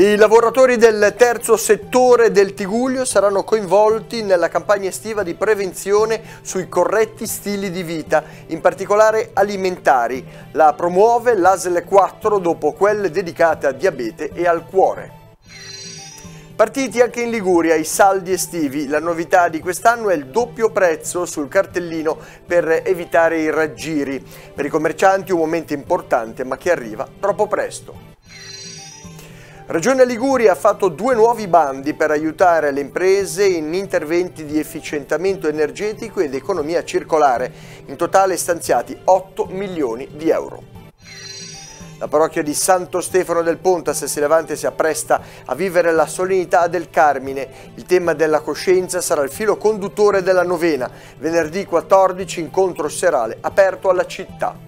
I lavoratori del terzo settore del Tiguglio saranno coinvolti nella campagna estiva di prevenzione sui corretti stili di vita, in particolare alimentari. La promuove l'ASL 4 dopo quelle dedicate a diabete e al cuore. Partiti anche in Liguria i saldi estivi, la novità di quest'anno è il doppio prezzo sul cartellino per evitare i raggiri. Per i commercianti un momento importante ma che arriva troppo presto. Regione Liguria ha fatto due nuovi bandi per aiutare le imprese in interventi di efficientamento energetico ed economia circolare, in totale stanziati 8 milioni di euro. La parrocchia di Santo Stefano del Ponte a Sessilevante si appresta a vivere la solennità del Carmine. Il tema della coscienza sarà il filo conduttore della novena, venerdì 14 incontro serale aperto alla città.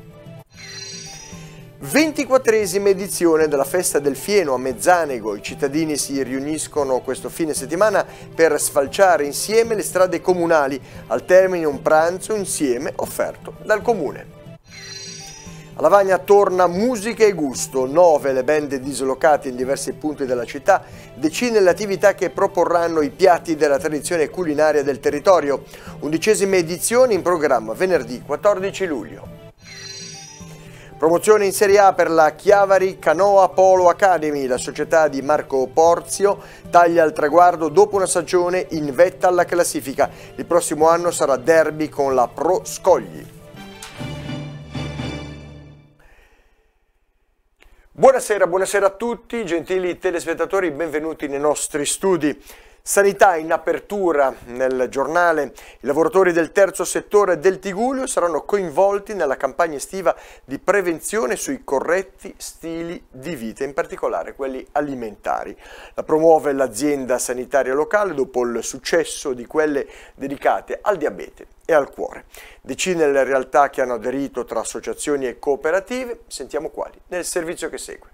24esima edizione della festa del fieno a Mezzanego. I cittadini si riuniscono questo fine settimana per sfalciare insieme le strade comunali, al termine un pranzo insieme offerto dal comune. A Lavagna torna musica e gusto, nove le band dislocate in diversi punti della città, decine le attività che proporranno i piatti della tradizione culinaria del territorio. Undicesima edizione in programma venerdì 14 luglio. Promozione in Serie A per la Chiavari Canoa Polo Academy, la società di Marco Porzio taglia il traguardo dopo una stagione in vetta alla classifica. Il prossimo anno sarà derby con la Pro Scogli. Buonasera, buonasera a tutti, gentili telespettatori, benvenuti nei nostri studi. Sanità in apertura nel giornale. I lavoratori del terzo settore del Tigulio saranno coinvolti nella campagna estiva di prevenzione sui corretti stili di vita, in particolare quelli alimentari. La promuove l'azienda sanitaria locale dopo il successo di quelle dedicate al diabete e al cuore. Decine le realtà che hanno aderito tra associazioni e cooperative, sentiamo quali nel servizio che segue.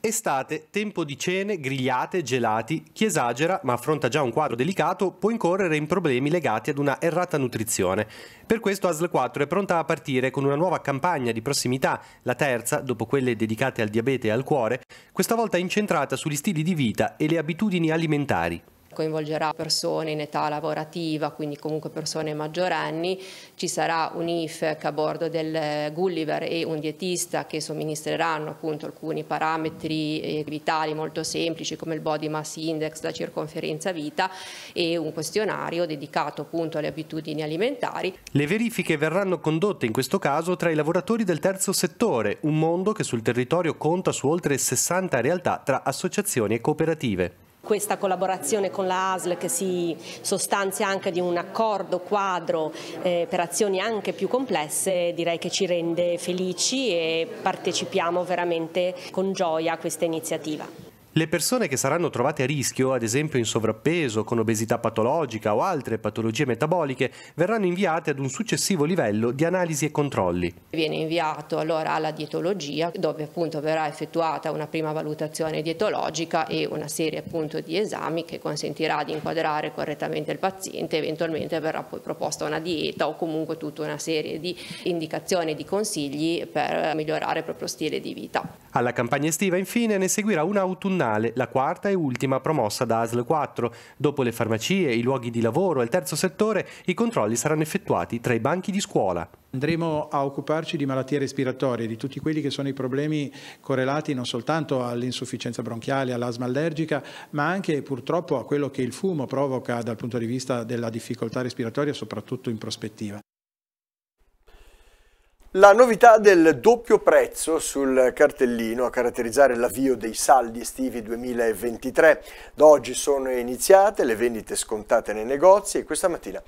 Estate, tempo di cene, grigliate, gelati, chi esagera ma affronta già un quadro delicato può incorrere in problemi legati ad una errata nutrizione. Per questo ASL 4 è pronta a partire con una nuova campagna di prossimità, la terza dopo quelle dedicate al diabete e al cuore, questa volta incentrata sugli stili di vita e le abitudini alimentari coinvolgerà persone in età lavorativa, quindi comunque persone maggiorenni, ci sarà un IFEC a bordo del eh, Gulliver e un dietista che somministreranno appunto alcuni parametri eh, vitali molto semplici come il body mass index, la circonferenza vita e un questionario dedicato appunto alle abitudini alimentari. Le verifiche verranno condotte in questo caso tra i lavoratori del terzo settore, un mondo che sul territorio conta su oltre 60 realtà tra associazioni e cooperative questa collaborazione con la ASL che si sostanzia anche di un accordo quadro eh, per azioni anche più complesse direi che ci rende felici e partecipiamo veramente con gioia a questa iniziativa. Le persone che saranno trovate a rischio, ad esempio in sovrappeso, con obesità patologica o altre patologie metaboliche, verranno inviate ad un successivo livello di analisi e controlli. Viene inviato allora alla dietologia, dove appunto verrà effettuata una prima valutazione dietologica e una serie appunto di esami che consentirà di inquadrare correttamente il paziente, eventualmente verrà poi proposta una dieta o comunque tutta una serie di indicazioni e di consigli per migliorare il proprio stile di vita. Alla campagna estiva infine ne seguirà una autunnale nazionale, la quarta e ultima promossa da ASL 4. Dopo le farmacie, i luoghi di lavoro e il terzo settore, i controlli saranno effettuati tra i banchi di scuola. Andremo a occuparci di malattie respiratorie, di tutti quelli che sono i problemi correlati non soltanto all'insufficienza bronchiale, all'asma allergica, ma anche purtroppo a quello che il fumo provoca dal punto di vista della difficoltà respiratoria, soprattutto in prospettiva. La novità del doppio prezzo sul cartellino a caratterizzare l'avvio dei saldi estivi 2023. Da oggi sono iniziate le vendite scontate nei negozi e questa mattina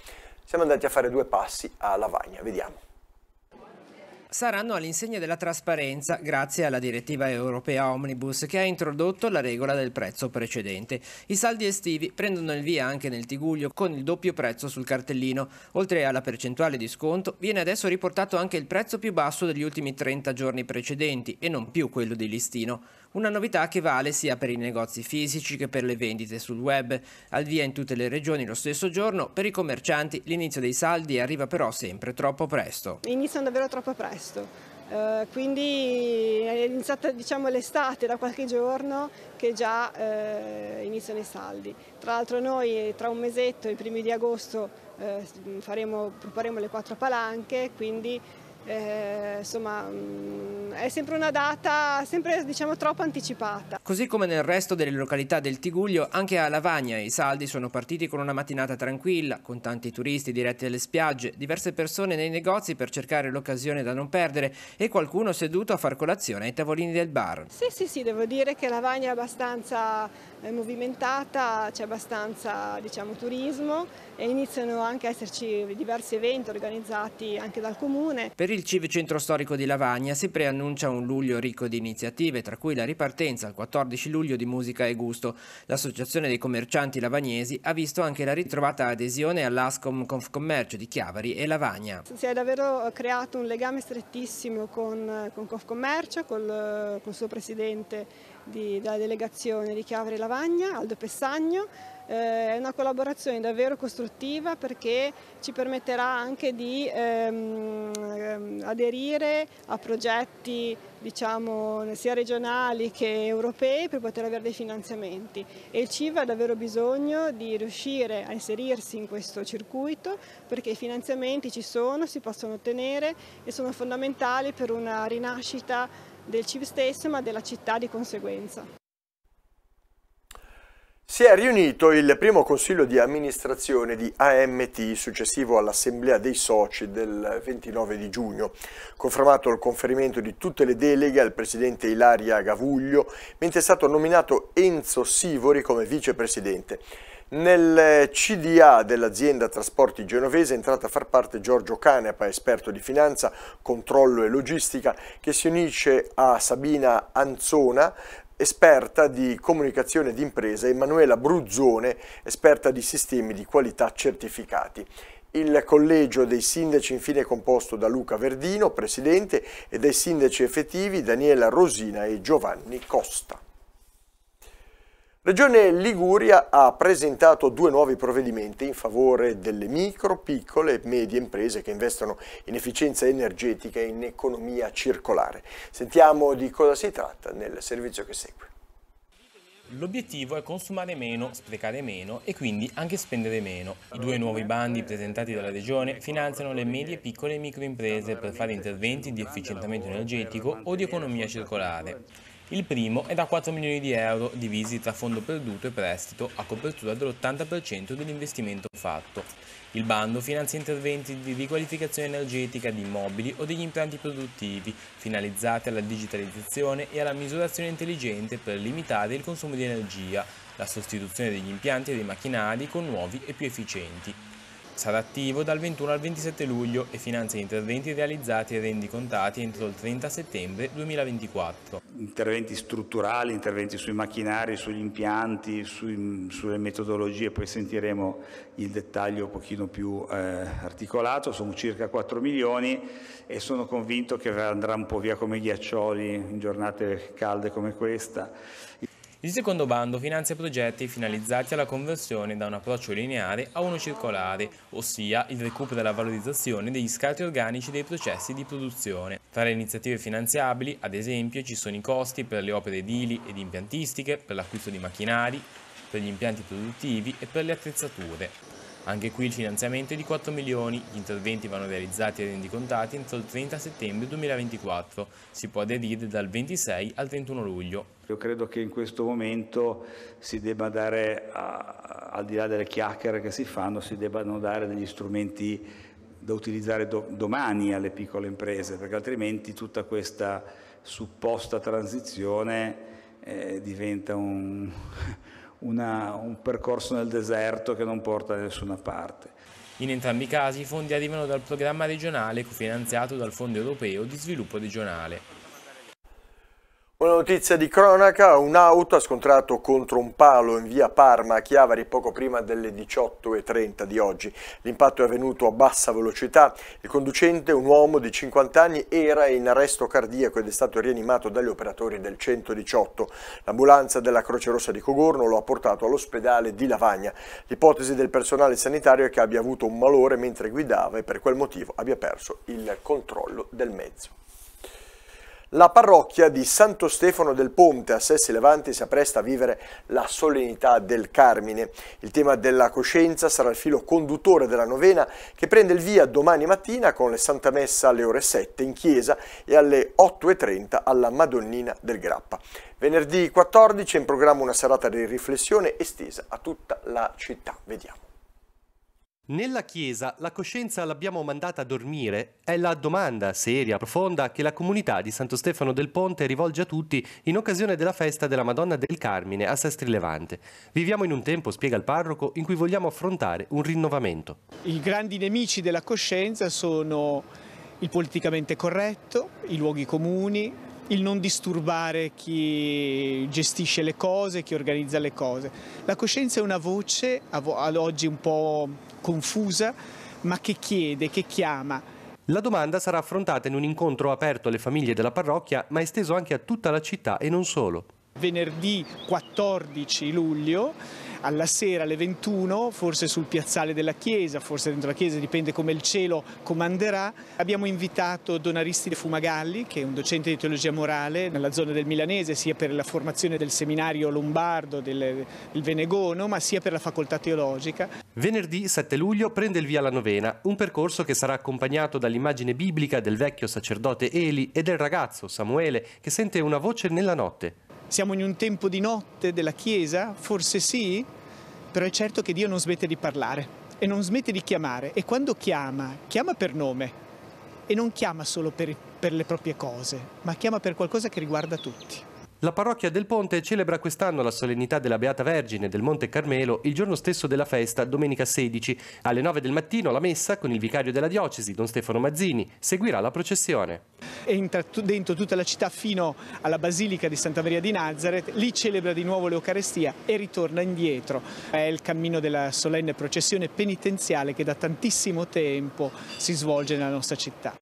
siamo andati a fare due passi a Lavagna. Vediamo saranno all'insegna della trasparenza grazie alla direttiva europea Omnibus che ha introdotto la regola del prezzo precedente. I saldi estivi prendono il via anche nel Tiguglio con il doppio prezzo sul cartellino. Oltre alla percentuale di sconto viene adesso riportato anche il prezzo più basso degli ultimi 30 giorni precedenti e non più quello di listino una novità che vale sia per i negozi fisici che per le vendite sul web. Al via in tutte le regioni lo stesso giorno, per i commercianti l'inizio dei saldi arriva però sempre troppo presto. Iniziano davvero troppo presto. Uh, quindi è iniziata diciamo, l'estate da qualche giorno che già uh, iniziano i saldi. Tra l'altro noi tra un mesetto, i primi di agosto, uh, faremo, proporremo le quattro palanche, quindi eh, insomma mh, mm, è sempre una data sempre diciamo troppo anticipata. Così come nel resto delle località del Tiguglio, anche a Lavagna i saldi sono partiti con una mattinata tranquilla, con tanti turisti diretti alle spiagge, diverse persone nei negozi per cercare l'occasione da non perdere e qualcuno seduto a far colazione ai tavolini del bar. Sì, sì, sì, devo dire che Lavagna è abbastanza eh, movimentata, c'è abbastanza diciamo turismo e iniziano anche a esserci diversi eventi organizzati anche dal comune. Per il CIV Centro Storico di Lavagna si preannuncia un luglio ricco di iniziative, tra cui la ripartenza il 14 luglio di Musica e Gusto. L'Associazione dei commercianti lavagnesi ha visto anche la ritrovata adesione all'Ascom Confcommercio di Chiavari e Lavagna. Si è davvero creato un legame strettissimo con, con Confcommercio, col, col suo presidente di, della delegazione di Chiavari e Lavagna, Aldo Pessagno, eh, è una collaborazione davvero costruttiva perché ci permetterà anche di ehm, ehm, aderire a progetti diciamo, sia regionali che europei per poter avere dei finanziamenti e il CIV ha davvero bisogno di riuscire a inserirsi in questo circuito perché i finanziamenti ci sono, si possono ottenere e sono fondamentali per una rinascita del CIV stesso ma della città di conseguenza. Si è riunito il primo consiglio di amministrazione di AMT successivo all'assemblea dei soci del 29 di giugno, confermato il conferimento di tutte le deleghe al presidente Ilaria Gavuglio, mentre è stato nominato Enzo Sivori come vicepresidente. Nel CDA dell'azienda Trasporti Genovese è entrato a far parte Giorgio Canepa, esperto di finanza, controllo e logistica, che si unisce a Sabina Anzona, esperta di comunicazione d'impresa, impresa, Emanuela Bruzzone, esperta di sistemi di qualità certificati. Il collegio dei sindaci infine è composto da Luca Verdino, presidente, e dai sindaci effettivi Daniela Rosina e Giovanni Costa. Regione Liguria ha presentato due nuovi provvedimenti in favore delle micro, piccole e medie imprese che investono in efficienza energetica e in economia circolare. Sentiamo di cosa si tratta nel servizio che segue. L'obiettivo è consumare meno, sprecare meno e quindi anche spendere meno. I due nuovi bandi presentati dalla Regione finanziano le medie, piccole e micro imprese per fare interventi di efficientamento energetico o di economia circolare. Il primo è da 4 milioni di euro divisi tra fondo perduto e prestito a copertura dell'80% dell'investimento fatto. Il bando finanzia interventi di riqualificazione energetica di immobili o degli impianti produttivi, finalizzati alla digitalizzazione e alla misurazione intelligente per limitare il consumo di energia, la sostituzione degli impianti e dei macchinari con nuovi e più efficienti. Sarà attivo dal 21 al 27 luglio e finanzia interventi realizzati e rendi contati entro il 30 settembre 2024. Interventi strutturali, interventi sui macchinari, sugli impianti, sui, sulle metodologie, poi sentiremo il dettaglio un pochino più eh, articolato, sono circa 4 milioni e sono convinto che andrà un po' via come ghiaccioli in giornate calde come questa. Il secondo bando finanzia progetti finalizzati alla conversione da un approccio lineare a uno circolare, ossia il recupero e la valorizzazione degli scarti organici dei processi di produzione. Tra le iniziative finanziabili, ad esempio, ci sono i costi per le opere edili ed impiantistiche, per l'acquisto di macchinari, per gli impianti produttivi e per le attrezzature. Anche qui il finanziamento è di 4 milioni, gli interventi vanno realizzati e rendicontati entro il 30 settembre 2024, si può aderire dal 26 al 31 luglio. Io credo che in questo momento si debba dare, a, al di là delle chiacchiere che si fanno, si debbano dare degli strumenti da utilizzare do, domani alle piccole imprese, perché altrimenti tutta questa supposta transizione eh, diventa un, una, un percorso nel deserto che non porta da nessuna parte. In entrambi i casi i fondi arrivano dal programma regionale cofinanziato dal Fondo europeo di sviluppo regionale. Una notizia di cronaca, un'auto ha scontrato contro un palo in via Parma a Chiavari poco prima delle 18.30 di oggi. L'impatto è avvenuto a bassa velocità. Il conducente, un uomo di 50 anni, era in arresto cardiaco ed è stato rianimato dagli operatori del 118. L'ambulanza della Croce Rossa di Cogorno lo ha portato all'ospedale di Lavagna. L'ipotesi del personale sanitario è che abbia avuto un malore mentre guidava e per quel motivo abbia perso il controllo del mezzo. La parrocchia di Santo Stefano del Ponte a Sessi Levante si appresta a vivere la solennità del Carmine. Il tema della coscienza sarà il filo conduttore della novena che prende il via domani mattina con le Santa Messa alle ore 7 in chiesa e alle 8.30 alla Madonnina del Grappa. Venerdì 14 è in programma una serata di riflessione estesa a tutta la città. Vediamo. Nella Chiesa la coscienza l'abbiamo mandata a dormire è la domanda seria, profonda che la comunità di Santo Stefano del Ponte rivolge a tutti in occasione della festa della Madonna del Carmine a Sestri Levante. Viviamo in un tempo, spiega il parroco, in cui vogliamo affrontare un rinnovamento. I grandi nemici della coscienza sono il politicamente corretto, i luoghi comuni, il non disturbare chi gestisce le cose, chi organizza le cose. La coscienza è una voce, ad oggi un po' confusa, ma che chiede, che chiama. La domanda sarà affrontata in un incontro aperto alle famiglie della parrocchia, ma esteso anche a tutta la città e non solo. Venerdì 14 luglio alla sera alle 21, forse sul piazzale della chiesa, forse dentro la chiesa, dipende come il cielo comanderà. Abbiamo invitato Don Aristide Fumagalli, che è un docente di teologia morale nella zona del Milanese, sia per la formazione del seminario lombardo del, del Venegono, ma sia per la facoltà teologica. Venerdì 7 luglio prende il via la novena, un percorso che sarà accompagnato dall'immagine biblica del vecchio sacerdote Eli e del ragazzo Samuele che sente una voce nella notte. Siamo in un tempo di notte della Chiesa? Forse sì, però è certo che Dio non smette di parlare e non smette di chiamare e quando chiama, chiama per nome e non chiama solo per, per le proprie cose, ma chiama per qualcosa che riguarda tutti. La parrocchia del Ponte celebra quest'anno la solennità della Beata Vergine del Monte Carmelo il giorno stesso della festa, domenica 16. Alle 9 del mattino la messa con il vicario della diocesi, don Stefano Mazzini, seguirà la processione. Entra dentro tutta la città fino alla Basilica di Santa Maria di Nazareth, lì celebra di nuovo l'Eucarestia e ritorna indietro. È il cammino della solenne processione penitenziale che da tantissimo tempo si svolge nella nostra città.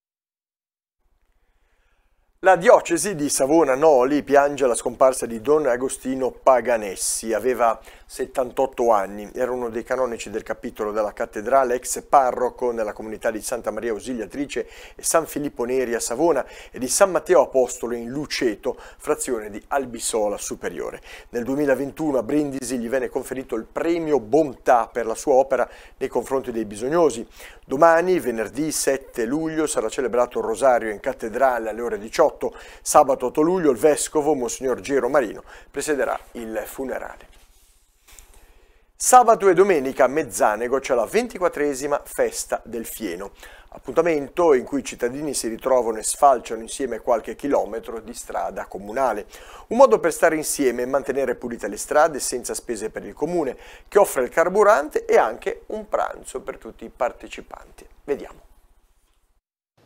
La diocesi di Savona Noli piange la scomparsa di Don Agostino Paganessi. Aveva 78 anni. Era uno dei canonici del capitolo della cattedrale, ex parroco nella comunità di Santa Maria Ausiliatrice e San Filippo Neri a Savona e di San Matteo Apostolo in Luceto, frazione di Albisola Superiore. Nel 2021 a Brindisi gli venne conferito il premio Bontà per la sua opera nei confronti dei bisognosi. Domani, venerdì 7 luglio, sarà celebrato il rosario in cattedrale alle ore 18. Sabato 8 luglio il vescovo, Monsignor Gero Marino, presiderà il funerale. Sabato e domenica a Mezzanego c'è la 24esima Festa del Fieno, appuntamento in cui i cittadini si ritrovano e sfalciano insieme qualche chilometro di strada comunale. Un modo per stare insieme e mantenere pulite le strade senza spese per il comune, che offre il carburante e anche un pranzo per tutti i partecipanti. Vediamo.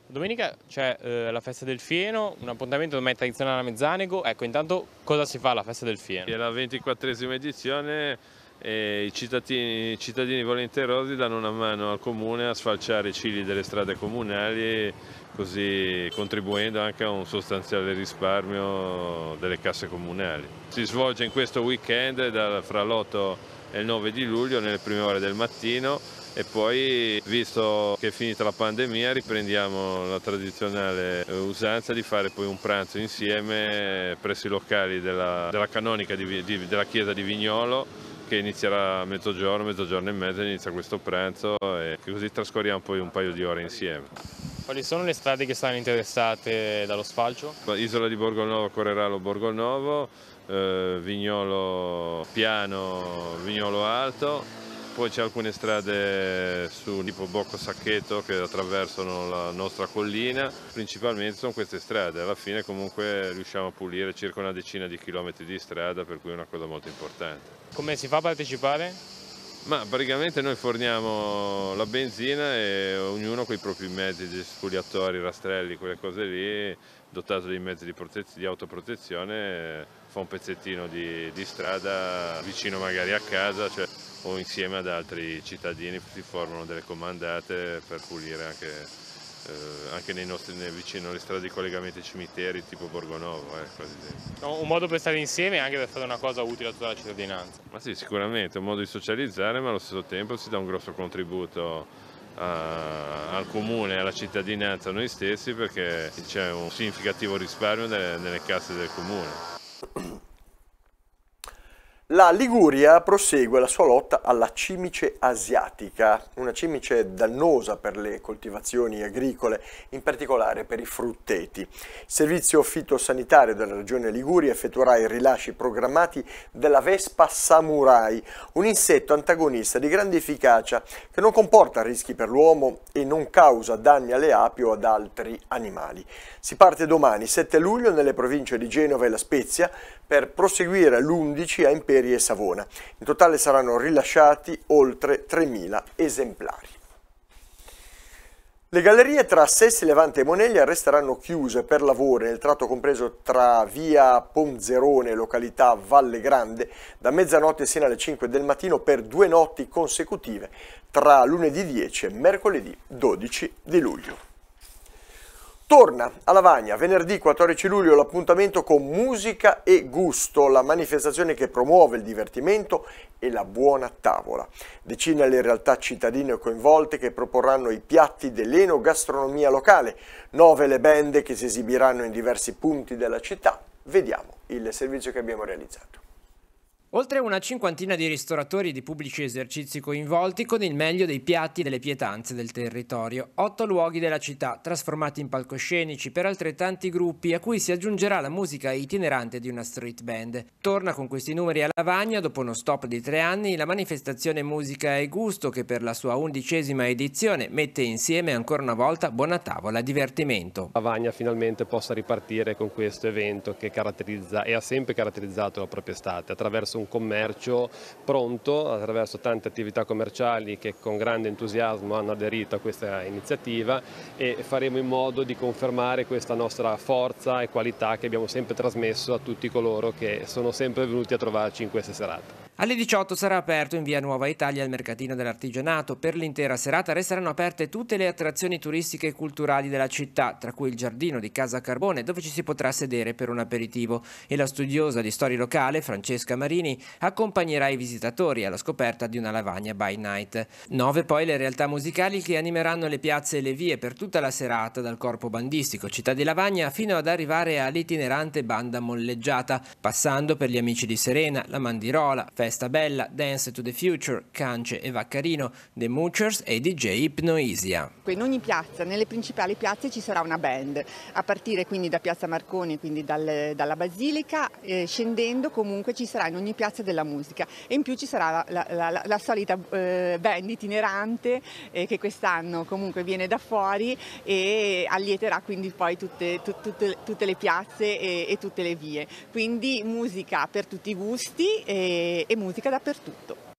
Domenica c'è eh, la festa del fieno, un appuntamento ormai tradizionale a Mezzanego. Ecco, intanto cosa si fa alla festa del fieno? È la 24esima edizione e i cittadini, cittadini volenterosi danno una mano al comune a sfalciare i cili delle strade comunali così contribuendo anche a un sostanziale risparmio delle casse comunali. Si svolge in questo weekend da, fra l'8 e il 9 di luglio nelle prime ore del mattino e poi visto che è finita la pandemia riprendiamo la tradizionale usanza di fare poi un pranzo insieme presso i locali della, della canonica di, di, della chiesa di Vignolo che inizierà a mezzogiorno, mezzogiorno e mezzo, inizia questo pranzo e così trascorriamo poi un paio di ore insieme. Quali sono le strade che stanno interessate dallo sfalcio? Isola di Borgonovo, Correralo Borgonovo, eh, Vignolo Piano, Vignolo Alto, poi c'è alcune strade su tipo Bocco Sacchetto che attraversano la nostra collina, principalmente sono queste strade, alla fine comunque riusciamo a pulire circa una decina di chilometri di strada per cui è una cosa molto importante. Come si fa a partecipare? Ma praticamente noi forniamo la benzina e ognuno con i propri mezzi, gli spugliatori, rastrelli, quelle cose lì, dotato di mezzi di, di autoprotezione, fa un pezzettino di, di strada vicino magari a casa. Cioè o insieme ad altri cittadini si formano delle comandate per pulire anche, eh, anche nei nostri, nei vicino alle strade di collegamento ai cimiteri tipo Borgonovo. Eh, no, un modo per stare insieme e anche per fare una cosa utile a tutta la cittadinanza. Ma sì, sicuramente, un modo di socializzare ma allo stesso tempo si dà un grosso contributo a, al comune, alla cittadinanza, a noi stessi perché c'è un significativo risparmio nelle, nelle casse del comune. La Liguria prosegue la sua lotta alla cimice asiatica, una cimice dannosa per le coltivazioni agricole, in particolare per i frutteti. Il servizio fitosanitario della regione Liguria effettuerà i rilasci programmati della Vespa Samurai, un insetto antagonista di grande efficacia che non comporta rischi per l'uomo e non causa danni alle api o ad altri animali. Si parte domani 7 luglio nelle province di Genova e La Spezia per proseguire l'11 a Imperio Imperia e Savona. In totale saranno rilasciati oltre 3.000 esemplari. Le gallerie tra Sessi, Levante e Moneglia resteranno chiuse per lavori nel tratto compreso tra via Ponzerone, località Valle Grande, da mezzanotte sino alle 5 del mattino per due notti consecutive tra lunedì 10 e mercoledì 12 di luglio. Torna a Lavagna venerdì 14 luglio l'appuntamento con Musica e Gusto, la manifestazione che promuove il divertimento e la buona tavola. Decine le realtà cittadine coinvolte che proporranno i piatti dell'enogastronomia locale, nove le band che si esibiranno in diversi punti della città. Vediamo il servizio che abbiamo realizzato. Oltre una cinquantina di ristoratori e di pubblici esercizi coinvolti con il meglio dei piatti e delle pietanze del territorio. Otto luoghi della città trasformati in palcoscenici per altrettanti gruppi a cui si aggiungerà la musica itinerante di una street band. Torna con questi numeri a Lavagna dopo uno stop di tre anni la manifestazione Musica e Gusto che per la sua undicesima edizione mette insieme ancora una volta buona tavola divertimento. Lavagna finalmente possa ripartire con questo evento che caratterizza e ha sempre caratterizzato la propria estate attraverso un commercio pronto attraverso tante attività commerciali che con grande entusiasmo hanno aderito a questa iniziativa e faremo in modo di confermare questa nostra forza e qualità che abbiamo sempre trasmesso a tutti coloro che sono sempre venuti a trovarci in queste serate. Alle 18 sarà aperto in via Nuova Italia il mercatino dell'artigianato. Per l'intera serata resteranno aperte tutte le attrazioni turistiche e culturali della città, tra cui il giardino di Casa Carbone, dove ci si potrà sedere per un aperitivo. E la studiosa di storia locale, Francesca Marini, accompagnerà i visitatori alla scoperta di una lavagna by night. 9 poi le realtà musicali che animeranno le piazze e le vie per tutta la serata, dal corpo bandistico Città di Lavagna fino ad arrivare all'itinerante banda molleggiata, passando per gli amici di Serena, la Mandirola, Festa Bella, Dance to the Future, Cance e Vaccarino, The Moochers e DJ Ipnoisia. In ogni piazza, nelle principali piazze ci sarà una band, a partire quindi da Piazza Marconi, quindi dal, dalla Basilica, eh, scendendo comunque ci sarà in ogni piazza della musica e in più ci sarà la, la, la, la solita eh, band itinerante eh, che quest'anno comunque viene da fuori e allieterà quindi poi tutte, tu, tutte, tutte le piazze e, e, tutte le vie. Quindi musica per tutti i gusti eh, e, e musica dappertutto.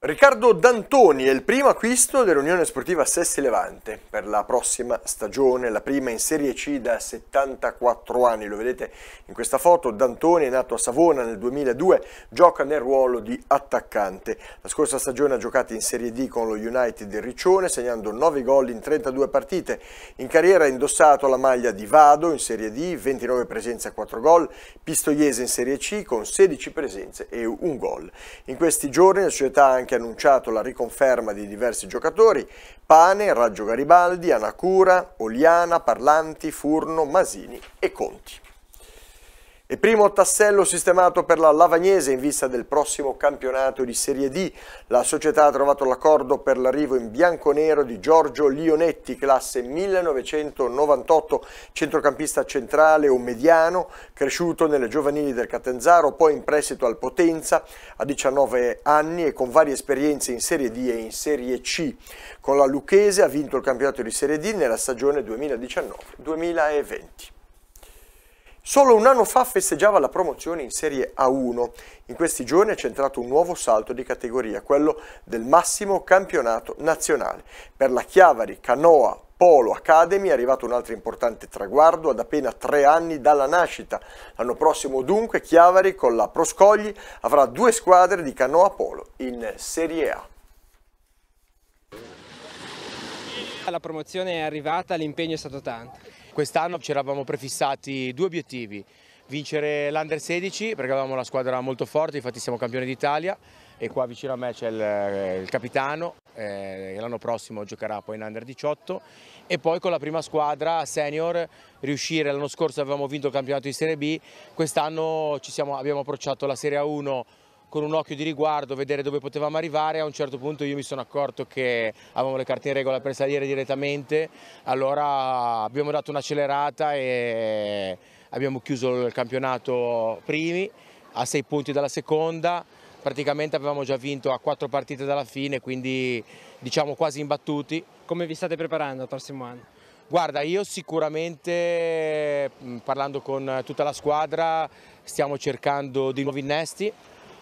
Riccardo D'Antoni è il primo acquisto dell'Unione Sportiva Sessi Levante per la prossima stagione, la prima in Serie C da 74 anni. Lo vedete in questa foto, D'Antoni è nato a Savona nel 2002, gioca nel ruolo di attaccante. La scorsa stagione ha giocato in Serie D con lo United di Riccione, segnando 9 gol in 32 partite. In carriera ha indossato la maglia di Vado in Serie D, 29 presenze e 4 gol, Pistoiese in Serie C con 16 presenze e un gol. In questi giorni la società ha anche anche annunciato la riconferma di diversi giocatori, Pane, Raggio Garibaldi, Anacura, Oliana, Parlanti, Furno, Masini e Conti. E primo tassello sistemato per la Lavagnese in vista del prossimo campionato di Serie D. La società ha trovato l'accordo per l'arrivo in bianco-nero di Giorgio Lionetti, classe 1998, centrocampista centrale o mediano, cresciuto nelle giovanili del Catanzaro, poi in prestito al Potenza a 19 anni e con varie esperienze in Serie D e in Serie C. Con la Lucchese ha vinto il campionato di Serie D nella stagione 2019-2020. Solo un anno fa festeggiava la promozione in Serie A1. In questi giorni è centrato un nuovo salto di categoria, quello del massimo campionato nazionale. Per la Chiavari, Canoa, Polo Academy è arrivato un altro importante traguardo ad appena tre anni dalla nascita. L'anno prossimo dunque Chiavari con la Proscogli avrà due squadre di Canoa Polo in Serie A. La promozione è arrivata, l'impegno è stato tanto Quest'anno ci eravamo prefissati due obiettivi, vincere l'Under 16 perché avevamo una squadra molto forte, infatti siamo campioni d'Italia e qua vicino a me c'è il, eh, il, capitano eh, l'anno prossimo giocherà poi in Under 18 e poi con la prima squadra senior riuscire, l'anno scorso avevamo vinto il campionato di Serie B, quest'anno abbiamo approcciato la Serie A1 con un occhio di riguardo, vedere dove potevamo arrivare, a un certo punto io mi sono accorto che avevamo le carte in regola per salire direttamente, allora abbiamo dato un'accelerata e abbiamo chiuso il campionato primi, a sei punti dalla seconda, praticamente avevamo già vinto a quattro partite dalla fine, quindi diciamo quasi imbattuti. Come vi state preparando al prossimo anno? Guarda, io sicuramente, parlando con tutta la squadra, stiamo cercando di nuovi innesti,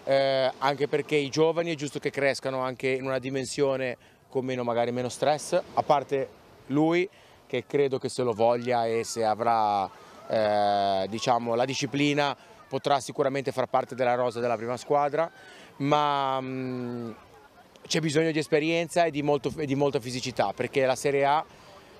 eh, anche perché i giovani è giusto che crescano anche in una dimensione con meno, magari meno stress, a parte lui che credo che se lo voglia e se avrà eh, diciamo, la disciplina potrà sicuramente far parte della rosa della prima squadra, ma mm, c'è bisogno di esperienza e di, molto, e di molta fisicità perché la Serie A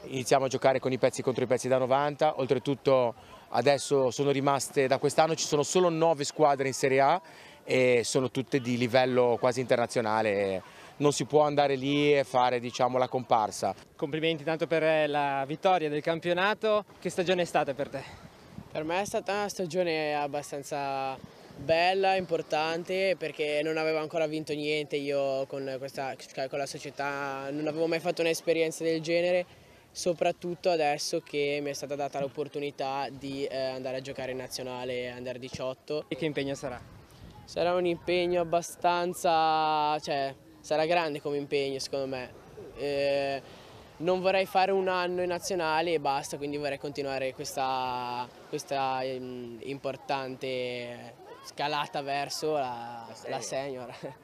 iniziamo a giocare con i pezzi contro i pezzi da 90, oltretutto adesso sono rimaste da quest'anno ci sono solo 9 squadre in Serie A e sono tutte di livello quasi internazionale. Non si può andare lì e fare diciamo, la comparsa. Complimenti tanto per eh, la vittoria del campionato. Che stagione è stata per te? Per me è stata una stagione abbastanza bella, importante perché non avevo ancora vinto niente io con, questa, cioè, con la società, non avevo mai fatto un'esperienza del genere, soprattutto adesso che mi è stata data l'opportunità di eh, andare a giocare in nazionale, andare 18. E che impegno sarà? Sarà un impegno abbastanza, cioè, sarà grande come impegno secondo me. Eh, non vorrei fare un anno in nazionale e basta, quindi vorrei continuare questa, questa mm, importante scalata verso la, la senior. La senior.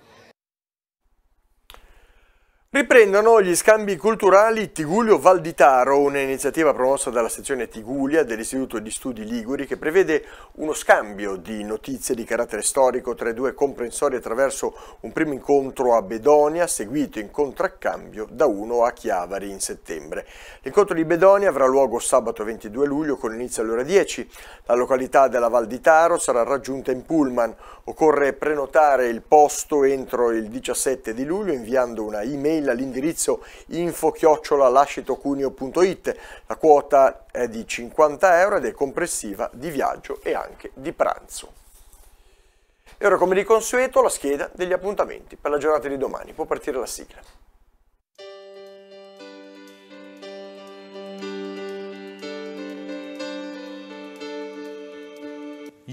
Riprendono gli scambi culturali Tigulio Valditaro, un'iniziativa promossa dalla sezione Tigulia dell'Istituto di Studi Liguri che prevede uno scambio di notizie di carattere storico tra i due comprensori attraverso un primo incontro a Bedonia seguito in contraccambio da uno a Chiavari in settembre. L'incontro di Bedonia avrà luogo sabato 22 luglio con inizio alle ore 10. La località della Valditaro sarà raggiunta in pullman. Occorre prenotare il posto entro il 17 di luglio inviando una email mail all'indirizzo info-lascitocuneo.it. La quota è di 50 euro ed è complessiva di viaggio e anche di pranzo. E ora come di consueto la scheda degli appuntamenti per la giornata di domani. Può partire la sigla.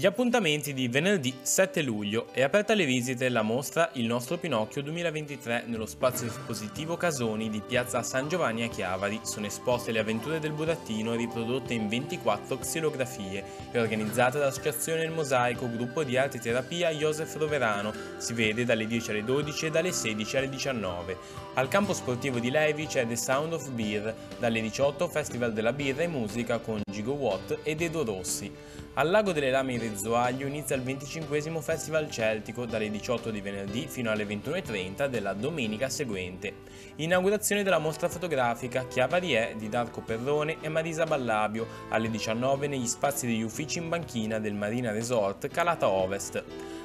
Gli appuntamenti di venerdì 7 luglio è aperta alle visite la mostra Il nostro Pinocchio 2023 nello spazio espositivo Casoni di piazza San Giovanni a Chiavari. Sono esposte le avventure del burattino riprodotte in 24 xilografie e organizzate dall'associazione Il Mosaico Gruppo di Arte e Terapia Josef Roverano. Si vede dalle 10 alle 12 e dalle 16 alle 19. Al campo sportivo di Levi c'è The Sound of Beer, dalle 18 Festival della Birra e Musica con Gigo Watt ed Edo Rossi. Al lago delle Lame in Zoaglio inizia il 25 Festival Celtico dalle 18 di venerdì fino alle 21.30 della domenica seguente. Inaugurazione della mostra fotografica Chiavarie di Darco Perrone e Marisa Ballabio alle 19 negli spazi degli uffici in banchina del Marina Resort Calata Ovest.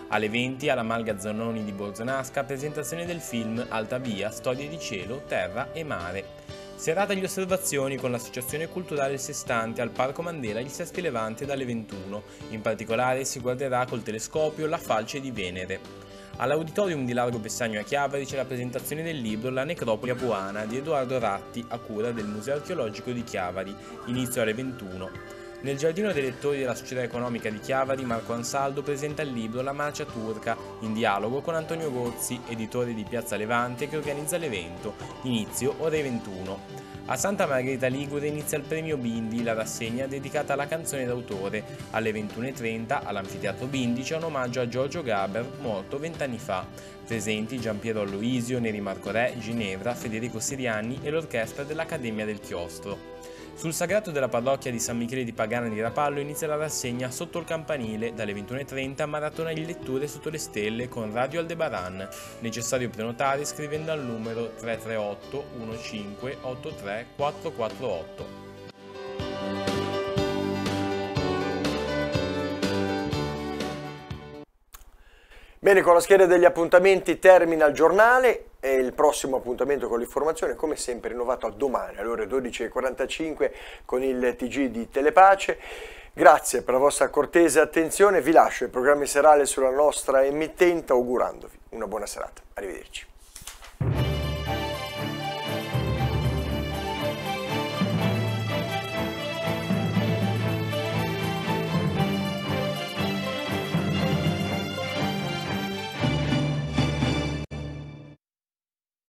Alle 20 alla Malga Zannoni di Borzonasca presentazione del film Alta Via, storie di cielo, terra e mare. Serata di osservazioni con l'Associazione Culturale Sestante al Parco Mandela il Sesti Levante dalle 21. In particolare si guarderà col telescopio la falce di Venere. All'auditorium di Largo Bessagno a Chiavari c'è la presentazione del libro La necropoli abuana di Edoardo Ratti a cura del Museo Archeologico di Chiavari, inizio alle 21. Nel giardino dei lettori della Società Economica di Chiavari, Marco Ansaldo presenta il libro La Marcia Turca, in dialogo con Antonio Gozzi, editore di Piazza Levante, che organizza l'evento, inizio ore 21. A Santa Margherita Ligure inizia il premio Bindi, la rassegna dedicata alla canzone d'autore. Alle 21.30 all'Anfiteatro Bindi c'è un omaggio a Giorgio Gaber, morto vent'anni fa. Presenti Giampiero Aloisio, Neri Marco Re, Ginevra, Federico Siriani e l'orchestra dell'Accademia del Chiostro. Sul sagrato della parrocchia di San Michele di Pagana di Rapallo inizia la rassegna Sotto il campanile dalle 21.30 maratona in letture sotto le stelle con Radio Aldebaran. Necessario prenotare scrivendo al numero 338 1583 448. Bene, con la scheda degli appuntamenti termina il giornale. E il prossimo appuntamento con l'informazione, come sempre, rinnovato a domani alle ore 12.45 con il TG di Telepace. Grazie per la vostra cortese attenzione, vi lascio i programmi serali sulla nostra emittente augurandovi una buona serata. Arrivederci.